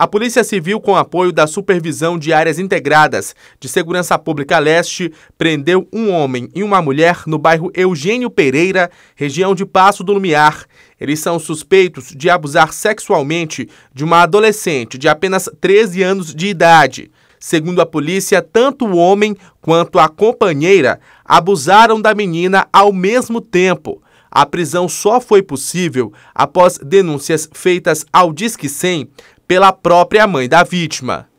A Polícia Civil, com apoio da Supervisão de Áreas Integradas de Segurança Pública Leste, prendeu um homem e uma mulher no bairro Eugênio Pereira, região de Passo do Lumiar. Eles são suspeitos de abusar sexualmente de uma adolescente de apenas 13 anos de idade. Segundo a polícia, tanto o homem quanto a companheira abusaram da menina ao mesmo tempo. A prisão só foi possível após denúncias feitas ao Disque 100 pela própria mãe da vítima.